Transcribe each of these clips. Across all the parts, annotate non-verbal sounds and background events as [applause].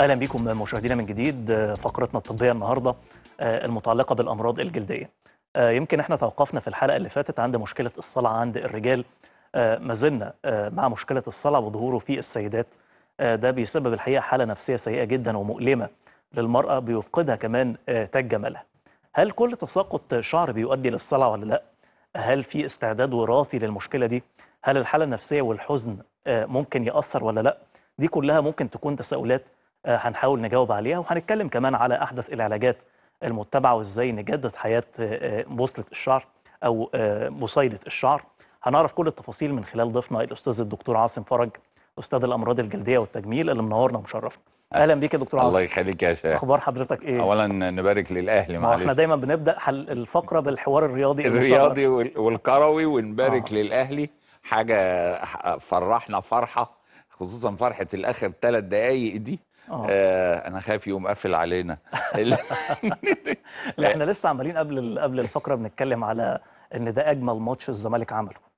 اهلا بكم مشاهدينا من جديد آه، فقرتنا الطبيه النهارده آه، المتعلقه بالامراض الجلديه آه، يمكن احنا توقفنا في الحلقه اللي فاتت عند مشكله الصلع عند الرجال ما زلنا مع مشكله الصلع وظهوره في السيدات ده بيسبب الحقيقه حاله نفسيه سيئه جدا ومؤلمه للمراه بيفقدها كمان تاج جمالها هل كل تساقط شعر بيؤدي للصلع ولا لا هل في استعداد وراثي للمشكله دي هل الحاله النفسيه والحزن ممكن ياثر ولا لا دي كلها ممكن تكون تساؤلات آه، هنحاول نجاوب عليها وهنتكلم كمان على احدث العلاجات المتبعه وازاي نجدد حياه بوصله آه، الشعر او بصيله آه، الشعر هنعرف كل التفاصيل من خلال ضيفنا الاستاذ الدكتور عاصم فرج استاذ الامراض الجلديه والتجميل اللي منورنا ومشرفنا اهلا بيك يا دكتور عاصم الله يخليك يا شيخ اخبار حضرتك ايه اولا نبارك للاهلي معلش احنا دايما بنبدا الفقره بالحوار الرياضي الرياضي والكروي ونبارك آه. للاهلي حاجه فرحنا فرحه خصوصا فرحه الاخر ثلاث دقائق دي آه. آه انا خايف يقوم قافل علينا [laughs] لا احنا لسه عمالين قبل قبل الفقره بنتكلم على ان ده اجمل ماتش الزمالك عمله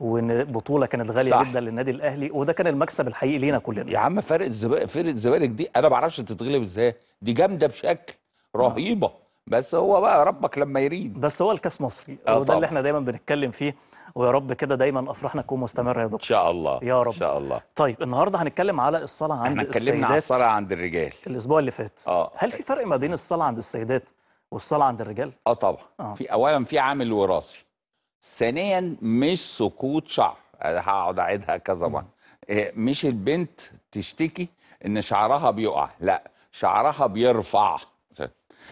وان بطوله كانت غاليه صح. جدا للنادي الاهلي وده كان المكسب الحقيقي لينا كلنا يا عم فرق الزمالك فرقه الزمالك دي انا ما اعرفش تتغلب ازاي دي جامده بشكل رهيبه آه. بس هو بقى ربك لما يريد بس هو الكاس مصري آه، وده اللي احنا دايما بنتكلم فيه ويا رب كده دايما افراحنا تكون مستمره يا دكتور ان شاء الله يا رب ان شاء الله طيب النهارده هنتكلم على الصلاه عند احنا السيدات اتكلمنا على الصلاه عند الرجال الاسبوع اللي فات اه هل في فرق ما بين الصلاه عند السيدات والصلاه عند الرجال اه طبعا آه. في اولا في عامل وراثي ثانيا مش سقوط شعر هقعد اعيدها كذا مره آه، مش البنت تشتكي ان شعرها بيقع لا شعرها بيرفع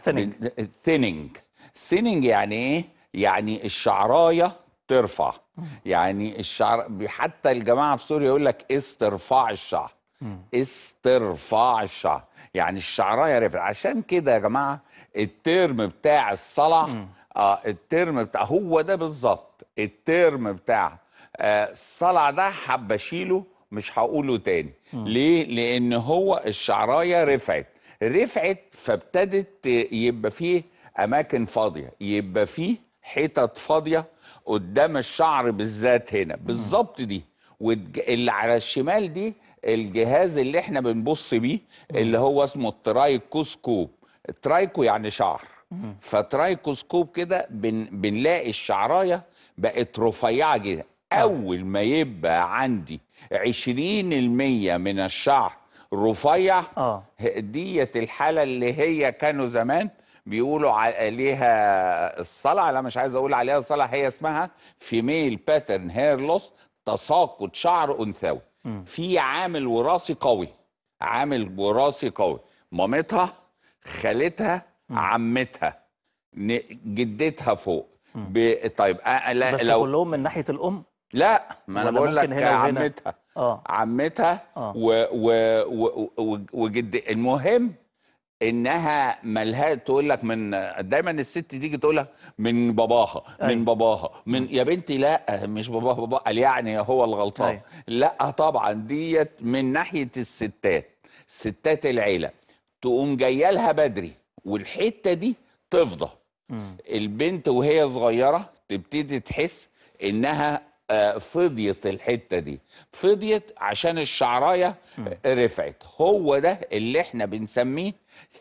ثيننج ثيننج ثيننج يعني ايه يعني الشعرايه ترفع يعني الشعر حتى الجماعه في سوريا يقول لك استرفاع الشعر استرفاع الشعر يعني الشعرايه رفع عشان كده يا جماعه الترم بتاع الصلع آه الترم بتاع هو ده بالظبط الترم بتاع آه الصلع ده حابه اشيله مش هقوله تاني ليه لان هو الشعرايه رفعت رفعت فابتدت يبقى فيه اماكن فاضيه يبقى فيه حتت فاضيه قدام الشعر بالذات هنا بالظبط دي واللي على الشمال دي الجهاز اللي احنا بنبص بيه اللي هو اسمه الترايكوسكوب الترايكو يعني شعر فترايكوسكوب كده بن بنلاقي الشعرايه بقت رفيعه جدا اول ما يبقى عندي 20% من الشعر رفيع آه. ديت الحاله اللي هي كانوا زمان بيقولوا عليها الصلع لا مش عايز اقول عليها الصلع هي اسمها فيميل باترن هير لوس تساقط شعر انثوي في عامل وراثي قوي عامل وراثي قوي مامتها خالتها عمتها جدتها فوق ب... طيب أ... لا بس لو... كلهم من ناحيه الام لا ما انا بقول لك عمتها آه. عمتها آه. و... و... و... وجد المهم انها ملها تقول لك من دايما الست تيجي تقول لك من باباها من أيوه. باباها من يا بنتي لا مش باباها بابا قال يعني هو الغلطان أيوه. لا طبعا ديت من ناحيه الستات ستات العيله تقوم جايه لها بدري والحته دي تفضى البنت وهي صغيره تبتدي تحس انها فضيت الحته دي فضيت عشان الشعرايه رفعت هو ده اللي احنا بنسميه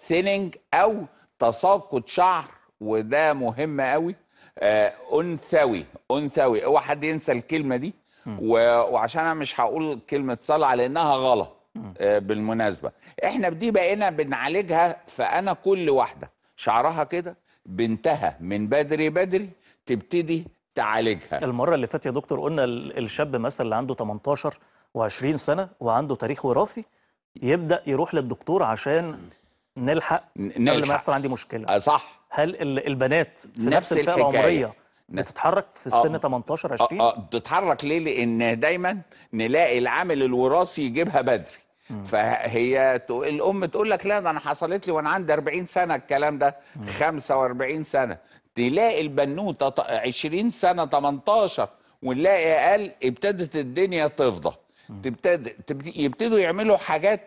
ثيننج او تساقط شعر وده مهم قوي آه، انثوي انثوي اوعى حد ينسى الكلمه دي وعشان انا مش هقول كلمه صلع لانها غلط آه، بالمناسبه احنا دي بقينا بنعالجها فانا كل واحده شعرها كده بنتها من بدري بدري تبتدي تعالجها المره اللي فاتت يا دكتور قلنا الشاب مثلا اللي عنده 18 و20 سنه وعنده تاريخ وراثي يبدا يروح للدكتور عشان نلحق, نلحق. قبل ما يحصل عندي مشكله آه، صح هل البنات في نفس, نفس الفئه العمريه بتتحرك في السن آه 18 20 اه, آه، بتتحرك ليه لان دايما نلاقي العامل الوراثي يجيبها بدري فهي الام تقول لك لا ده انا حصلت لي وانا عندي 40 سنه الكلام ده 45 سنه تلاقي البنوته 20 سنه 18 ونلاقي اقل ابتدت الدنيا تفضى تبتدي يبتدوا يعملوا حاجات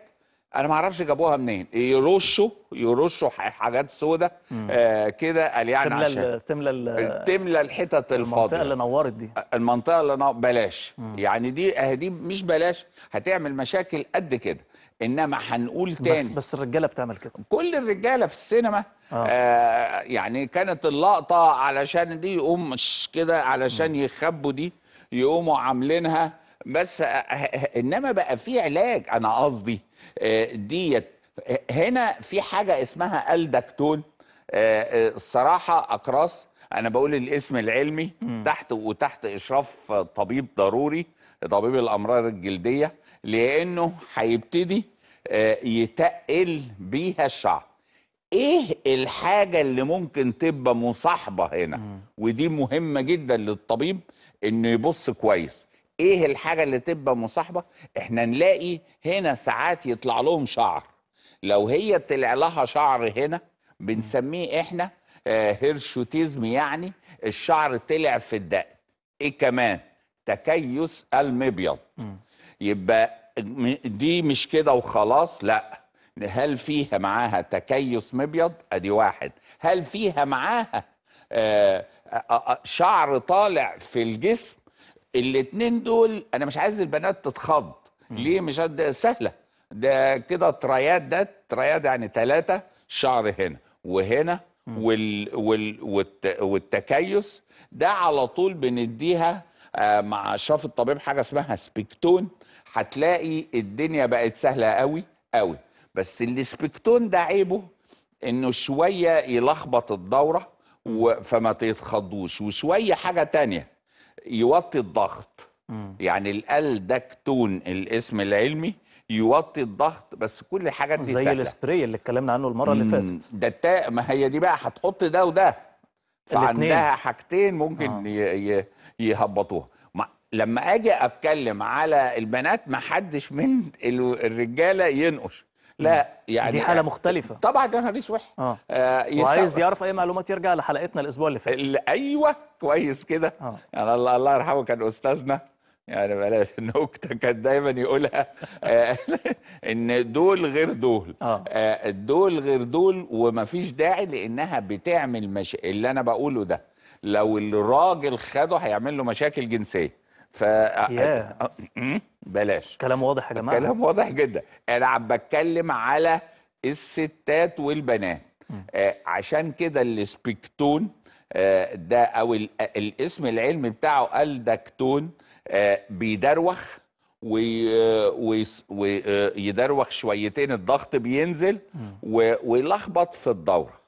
انا ما اعرفش جابوها منين يرشوا يرشوا حاجات سودة آه كده قال يعني تملى عشان تملى تملى الحتت الفاضيه المنطقه اللي نورت دي آه، المنطقه اللي نورت بلاش مم. يعني دي دي مش بلاش هتعمل مشاكل قد كده انما هنقول تاني بس بس الرجاله بتعمل كده كل الرجاله في السينما آه. آه يعني كانت اللقطه علشان دي يقوم كده علشان يخبوا دي يقوموا عاملينها بس آه،, آه،, آه انما بقى في علاج انا قصدي آه، ديت هنا في حاجه اسمها الدكتون آه، آه، الصراحه اقراص انا بقول الاسم العلمي م. تحت وتحت اشراف طبيب ضروري طبيب الامراض الجلديه لانه هيبتدي يتقل بيها الشعر ايه الحاجه اللي ممكن تبقى مصاحبه هنا م. ودي مهمه جدا للطبيب انه يبص كويس ايه الحاجه اللي تبقى مصاحبه احنا نلاقي هنا ساعات يطلع لهم شعر لو هي طلع لها شعر هنا بنسميه احنا آه، هيرشوتيزم يعني الشعر طلع في الدقن ايه كمان تكيس المبيض يبقى دي مش كده وخلاص لا هل فيها معاها تكيس مبيض ادي واحد هل فيها معاها آه، آه، شعر طالع في الجسم الاتنين دول انا مش عايز البنات تتخض ليه مش سهله ده كده تريات ده تريات يعني ثلاثه شعر هنا وهنا وال وال والت والتكيس ده على طول بنديها آه، مع شاف الطبيب حاجه اسمها سبيكتون هتلاقي الدنيا بقت سهله قوي قوي بس السبيكتون ده عيبه انه شويه يلخبط الدوره فما تتخضوش وشويه حاجه تانية يوطي الضغط يعني الالدكتون الاسم العلمي يوطي الضغط بس كل الحاجات دي زي السبراي اللي اتكلمنا عنه المره اللي فاتت ده التا... ما هي دي بقى هتحط ده وده فعندها حاجتين ممكن آه. يهبطوها ما... لما اجي اتكلم على البنات ما حدش من الرجاله ينقش لا يعني دي حاله آه، مختلفه طبعا كان حديث وحش آه. آه وعايز يعرف اي معلومات يرجع لحلقتنا الاسبوع اللي فات ايوه كويس كده آه. يعني الله الله يرحمه كان استاذنا يعني بلاش [laughs] نكته كان دايما يقولها آه [laughs] ان دول غير دول آه. آه دول غير دول ومفيش داعي لانها بتعمل مش... اللي انا بقوله ده لو الراجل خده هيعمل له مشاكل جنسيه ف بلاش كلام واضح يا جماعه كلام واضح جدا انا عم بتكلم على الستات والبنات آه عشان كده السبكتون آه ده او الاسم العلمي بتاعه قال آه بيدروخ ويدروخ آه، آه، شويتين الضغط بينزل ويلخبط في الدوره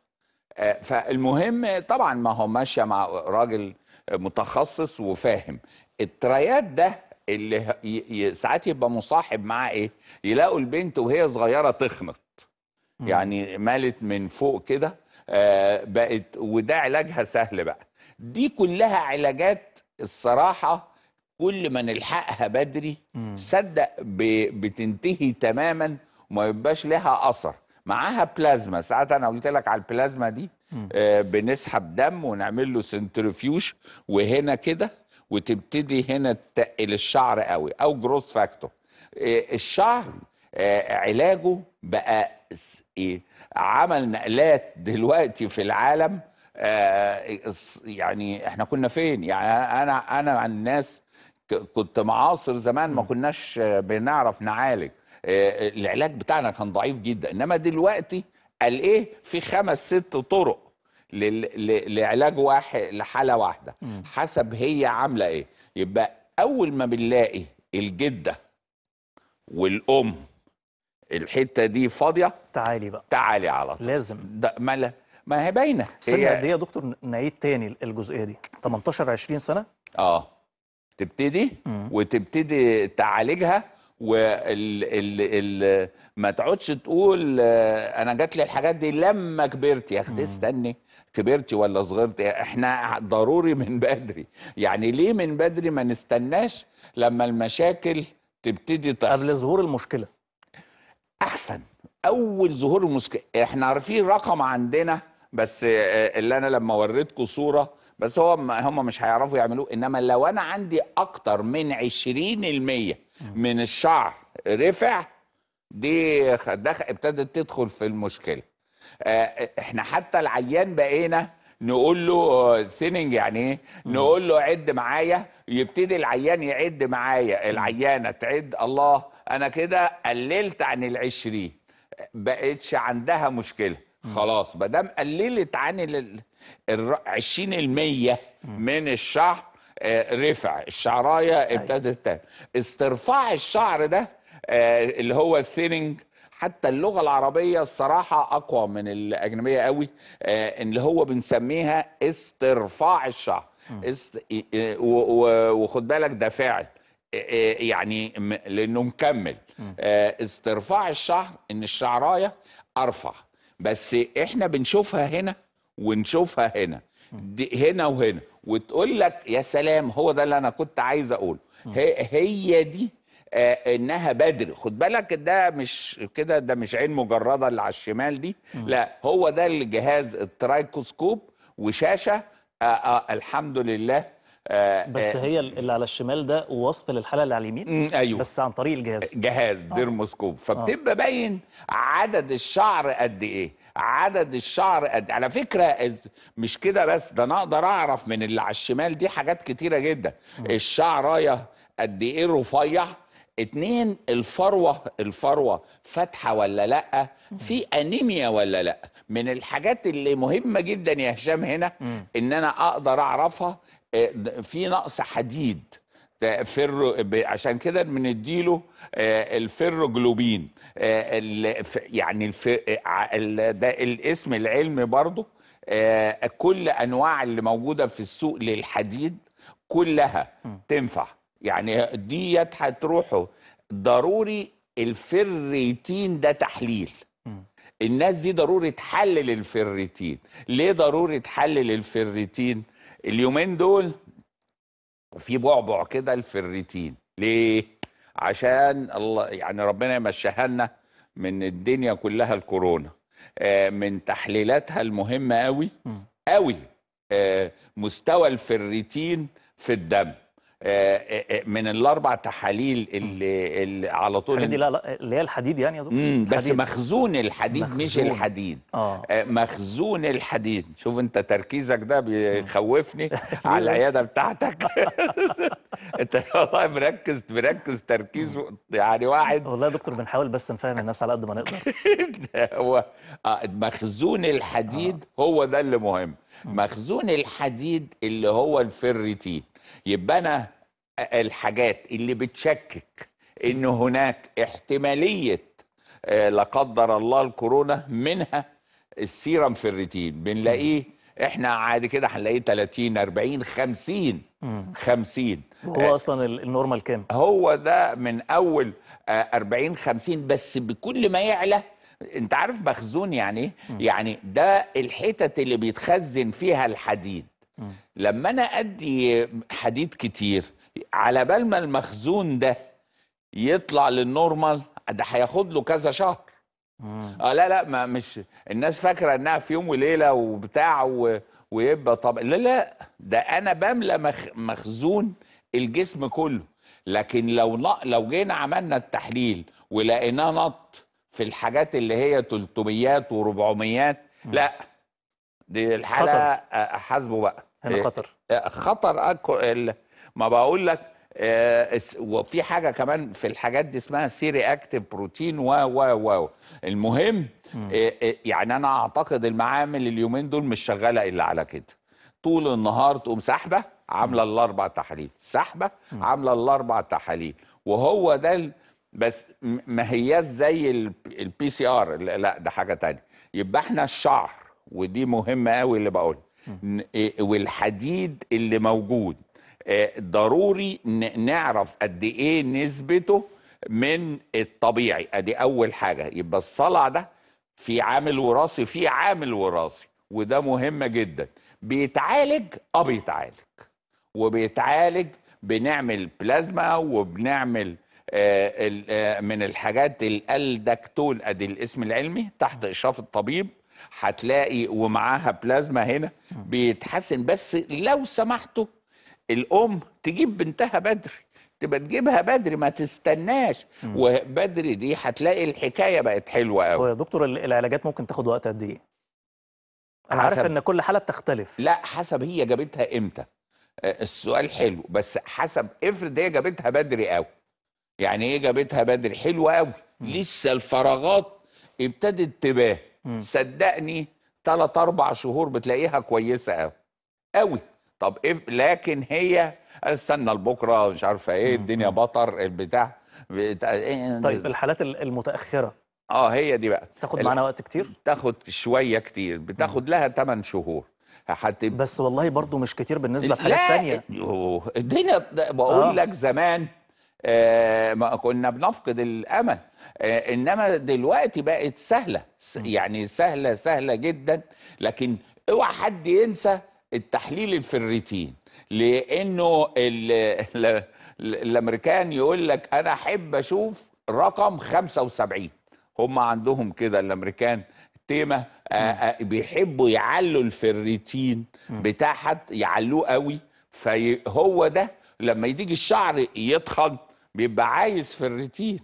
آه، فالمهم طبعا ما هو ماشيه مع راجل متخصص وفاهم التريات ده اللي ساعات يبقى مصاحب معاه ايه يلاقوا البنت وهي صغيره تخنط مم. يعني مالت من فوق كده آه بقت وده علاجها سهل بقى دي كلها علاجات الصراحه كل ما نلحقها بدري مم. صدق ب... بتنتهي تماما وما يبقاش لها اثر معاها بلازما ساعات انا قلت لك على البلازما دي آه بنسحب دم ونعمل له سنترفيوش وهنا كده وتبتدي هنا تقل الشعر قوي او جروس فاكتور آه، الشعر آه، علاجه بقى ايه عمل نقلات دلوقتي في العالم آه، يعني احنا كنا فين يعني انا انا عن الناس كنت معاصر زمان ما كناش بنعرف نعالج العلاج بتاعنا كان ضعيف جدا انما دلوقتي قال ايه في خمس ست طرق لعلاج واحد لحاله واحده حسب هي عامله ايه يبقى اول ما بنلاقي الجده والام الحته دي فاضيه تعالي بقى تعالي على طول لازم ده ملا ما هي باينه سنه قد ايه يا دكتور نعيد تاني الجزئيه دي 18 20 سنه اه تبتدي مم. وتبتدي تعالجها وال ال ال ما تقعدش تقول آه، انا جات لي الحاجات دي لما كبرت يا اختي استني كبرتي ولا صغرتي احنا ضروري من بدري يعني ليه من بدري ما نستناش لما المشاكل تبتدي تحصل قبل ظهور المشكله احسن اول ظهور المشكله احنا عارفين رقم عندنا بس آه، آه، اللي انا لما وريتكم صوره بس هو هم مش هيعرفوا يعملوه انما لو انا عندي اكتر من 20% من الشعر رفع دي ابتدت تدخل في المشكله آه، احنا حتى العيان بقينا نقول له ثيننج آه، يعني ايه نقول له عد معايا يبتدي العيان يعد معايا العيانه تعد الله انا كده قللت عن العشرين بقتش عندها مشكله خلاص ما دام قللت عن ال 20% من الشعر آه، رفع الشعرايه أيوة. ابتدت استرفاع الشعر ده اللي هو الثيننج حتى اللغه العربيه الصراحه اقوى من الاجنبيه قوي آه، اللي هو بنسميها استرفاع الشعر است... وخد بالك ده فعل يعني لانه مكمل آه، استرفاع الشعر ان الشعرايه ارفع بس احنا بنشوفها هنا ونشوفها هنا دي هنا وهنا وتقول لك يا سلام هو ده اللي انا كنت عايز اقوله هي دي آه، انها بدري خد بالك ده مش كده ده مش عين مجرده اللي على الشمال دي لا هو ده الجهاز الترايكوسكوب وشاشه آه، آه، الحمد لله بس هي اللي على الشمال ده وصف للحاله اللي على اليمين ايوه بس عن طريق الجهاز جهاز ديرموسكوب فبتبقى باين عدد الشعر قد ايه عدد الشعر قد على فكره مش كده بس ده انا اقدر اعرف من اللي على الشمال دي حاجات كتيره جدا الشعرايه قد ايه رفيع اتنين الفروة الفروة فاتحة ولا لأ في أنيميا ولا لأ من الحاجات اللي مهمة جدا يا هشام هنا إن أنا أقدر أعرفها آه، في نقص حديد فر عشان كده بنديله آه، الفيروجلوبين آه، يعني الف... ده الاسم العلمي برضه كل انواع اللي موجوده في السوق للحديد كلها تنفع يعني ديت هتروحوا ضروري الفريتين ده تحليل الناس دي ضروري تحلل الفريتين ليه ضروري تحلل الفريتين اليومين دول في بعبع كده الفريتين ليه عشان الله يعني ربنا يمشيها لنا من الدنيا كلها الكورونا آه، من تحليلاتها المهمه قوي قوي آه، مستوى الفريتين في الدم آه، آه، آه، من الاربع تحاليل اللي, اللي على طول دي لا لا اللي هي الحديد يعني يا دكتور بس مخزون الحديد مخزون. مش الحديد آه. مخزون الحديد شوف انت تركيزك ده بيخوفني [laughs] على العياده بتاعتك [laughs] انت والله مركز مركز تركيز يعني واحد والله يا دكتور بنحاول بس نفهم الناس على قد ما نقدر [laughs] هو مخزون الحديد آه. هو ده اللي مهم مخزون الحديد اللي هو الفريتين يبقى انا الحاجات اللي بتشكك ان هناك احتماليه آه، لا قدر الله الكورونا منها السيرم في الريتين بنلاقيه احنا عادي كده هنلاقيه 30 40 50 50 هو آه، اصلا النورمال كام؟ هو ده من اول 40 آه، 50 بس بكل ما يعلى انت عارف مخزون يعني ايه؟ يعني ده الحتت اللي بيتخزن فيها الحديد لما انا ادي حديد كتير على بال ما المخزون ده يطلع للنورمال ده هياخد له كذا شهر اه لا لا ما مش الناس فاكره انها في يوم وليله وبتاع و... ويبقى طب لا لا ده انا بملى مخ... مخزون الجسم كله لكن لو ن... لو جينا عملنا التحليل ولقيناه نط في الحاجات اللي هي 300 و400 لا دي الحاله حاسبه بقى هنا إيه؟ خطر آه، خطر أكو ال... ما بقول لك آه، وفي حاجه كمان في الحاجات دي اسمها سيري اكتيف بروتين و و و المهم آه، يعني انا اعتقد المعامل اليومين دول مش شغاله الا على كده طول النهار تقوم سحبه عامله الاربع تحاليل سحبه عامله الاربع تحاليل وهو ده بس ما هياش زي البي سي ار لا ده حاجه تانية يبقى احنا الشعر ودي مهمه قوي اللي بقولها إيه، والحديد اللي موجود آه، ضروري نعرف قد ايه نسبته من الطبيعي ادي اول حاجه يبقى الصلع ده في عامل وراثي في عامل وراثي وده مهم جدا بيتعالج اه بيتعالج وبيتعالج بنعمل بلازما وبنعمل آه، آه، من الحاجات الالدكتون ادي الاسم العلمي تحت اشراف الطبيب هتلاقي ومعاها بلازما هنا بيتحسن بس لو سمحتوا الام تجيب بنتها بدري تبقى تجيبها بدري ما تستناش وبدري دي هتلاقي الحكايه بقت حلوه قوي يا دكتور العلاجات ممكن تاخد وقت قد ايه انا عارف ان كل حاله بتختلف لا حسب هي جابتها امتى السؤال حلو بس حسب افرض هي جابتها بدري قوي يعني ايه جابتها بدري حلوه قوي لسه الفراغات ابتدت تبان صدقني ثلاث اربع شهور بتلاقيها كويسه قوي قوي طب إف لكن هي استنى لبكره مش عارفه ايه الدنيا بطر البتاع بتا... إيه طيب الحالات المتاخره اه هي دي بقى تاخد معانا وقت كتير تاخد شويه كتير بتاخد لها 8 شهور حت... بس والله برضو مش كتير بالنسبه لحاجات ثانيه الدنيا بقول آه. لك زمان آه، ما كنا بنفقد الامل آه، انما دلوقتي بقت سهله يعني سهله سهله جدا لكن اوعى حد ينسى التحليل الفريتين لانه [laughs] الامريكان يقول لك انا احب اشوف رقم 75 هم عندهم كده الامريكان تيمه آه، بيحبوا يعلوا الفريتين حد يعلوه قوي فهو ده لما يديك الشعر يتخض بيبقى عايز في الريتين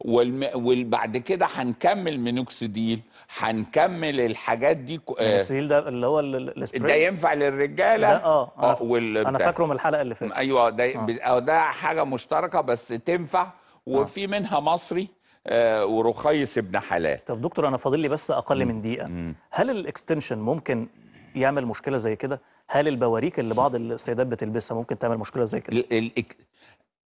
والم... وبعد كده هنكمل مينوكسيديل هنكمل الحاجات دي مينوكسيديل آه، ده اللي هو السبري ده ينفع للرجاله آه،, اه انا, وال... أنا فاكره من الحلقه اللي فاتت ايوه ده آه. آه، ده حاجه مشتركه بس تنفع وفي منها مصري آه ورخيص ابن حلال طب دكتور انا فاضل لي بس اقل من دقيقه مم. هل الاكستنشن ممكن يعمل مشكله زي كده هل البواريك اللي بعض السيدات بتلبسها ممكن تعمل مشكله زي كده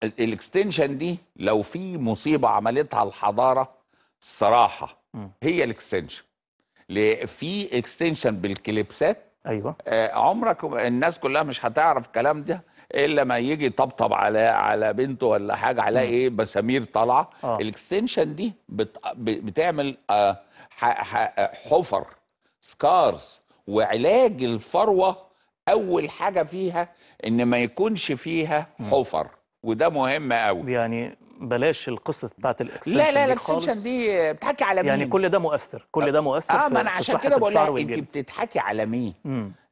الاكستنشن دي لو في مصيبه عملتها الحضاره الصراحه هي الاكستنشن في اكستنشن بالكليبسات ايوه آه عمرك الناس كلها مش هتعرف الكلام ده الا ما يجي طبطب على على بنته ولا حاجه على ايه مسامير طالعه آه. الاكستنشن دي بت بتعمل آه, آه، حفر سكارز وعلاج الفروه اول حاجه فيها ان ما يكونش فيها حفر وده مهم قوي يعني بلاش القصه بتاعت الاكستنشن لا لا الاكستنشن دي بتحكي على يعني مين يعني كل ده مؤثر كل ده مؤثر اه ما انا عشان كده بقول لك انت بتضحكي على مين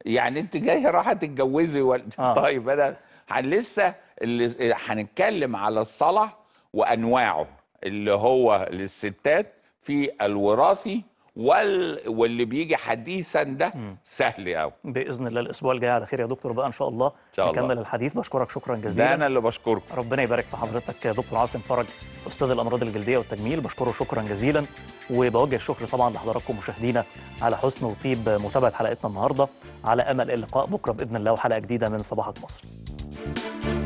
يعني انت جايه رايحه تتجوزي ولا [laughs] آه. طيب انا لسه اللي هنتكلم على الصلع وانواعه اللي هو للستات في الوراثي وال... واللي بيجي حديثا ده سهل قوي باذن الله الاسبوع الجاي على خير يا دكتور بقى ان شاء الله إن شاء نكمل الحديث بشكرك شكرا جزيلا ده انا اللي بشكرك ربنا يبارك في حضرتك يا دكتور عاصم فرج استاذ الامراض الجلديه والتجميل بشكره شكرا جزيلا وبوجه الشكر طبعا لحضراتكم مشاهدينا على حسن وطيب متابعه حلقتنا النهارده على امل اللقاء بكره باذن الله وحلقه جديده من صباحك مصر